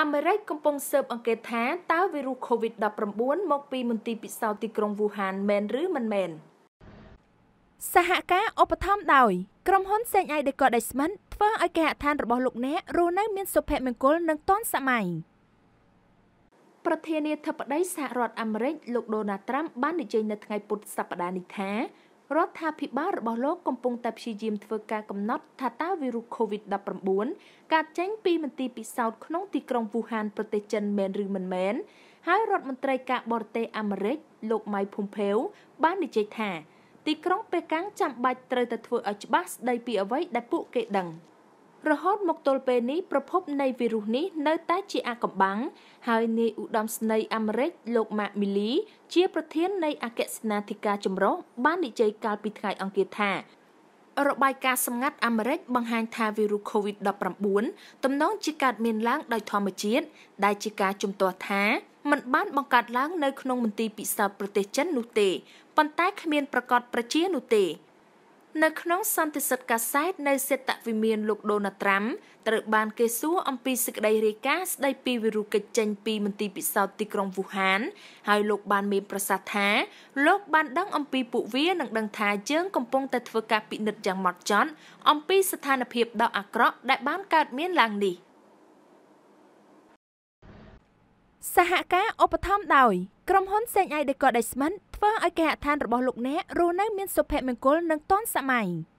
អាមេរិកកំពុងស៊ើបអង្កេតថាតើវីរុស COVID-19 មកពី មន្ទីរពិសោធន៍ទីក្រុងវូហានមែនឬមិនមែនសហការឧបត្ថម្ភដោយក្រុមហ៊ុន Sage Eye Decoration ធ្វើឲ្យគេហដ្ឋានរបស់លោកអ្នករស់នៅមានសុភមង្គលនិងទាន់សម័យប្រធានាធិបតីសហរដ្ឋអាមេរិកលោកដូណាល់ត្រាំបាននិយាយនៅថ្ងៃពុធសប្តាហ៍នេះថារដ្ឋាភិបាលរបស់លោកកំពុងតែព្យាយាមធ្វើការកំណត់ថាតើវីរុស COVID-19 កើតចេញ ពីមន្ទីរពិសោធន៍ក្នុងទីក្រុងវូហានប្រទេសចិនមែនឬមិនមែនហើយរដ្ឋមន្ត្រីការបរទេសអាមេរិក លោក Mike Pompeo បាននិយាយថាទីក្រុងប៉េកាំងចាំបាច់ត្រូវតែធ្វើឲ្យច្បាស់ស្ដីពីអ្វីដែលពួកគេដឹង។រហូតមកទល់ពេលនេះប្រភព នៃវីរុសនេះនៅតែជាអាកំបាំងហើយនាយឧត្តមស្នេយ៍អាមេរិកលោក Mark Milley ជាប្រធាននៃអគ្គស្នងធិការចម្រុះបាននិយាយកាលពីថ្ងៃអង្គារថារបាយការណ៍សម្ងាត់អាមេរិកបង្ហាញថាវីរុស COVID-19 ទំនងជាកើតមានឡើងដោយធម្មជាតិដែលជាការជំទាស់ថាมันបានបង្កើតឡើងនៅក្នុងមន្ទីរពិសោធន៍ប្រទេសចិននោះទេប៉ុន្តែគ្មានប្រកាសប្រជានោះទេនៅក្នុងសន្និសីទកាសែតនៅសេតវិមានលោកដូណាត្រាំត្រូវបានគេសួរអំពីសេចក្តីរាយការណ៍ស្តីពីវីរុសកិច្ចចេញពីមន្ទីរពិសោធន៍ទីក្រុងវូហាន ហើយលោកបានមានប្រសាសន៍ថាលោកបាន ដឹងអំពីពួកវានិងដឹងថាយើងកំពុងតែធ្វើការពិនិត្យយ៉ាងម៉ត់ចត់អំពីស្ថានភាពដ៏អាក្រក់ដែលបានកើតមានឡើងនេះសហការឧបត្ថម្ភដោយ ក្រុមហ៊ុន Seng Ideco Desmond ធ្វើឲ្យគេហដ្ឋានរបស់លោកអ្នករស់នៅមានសុភមង្គលនិងទាន់សម័យ។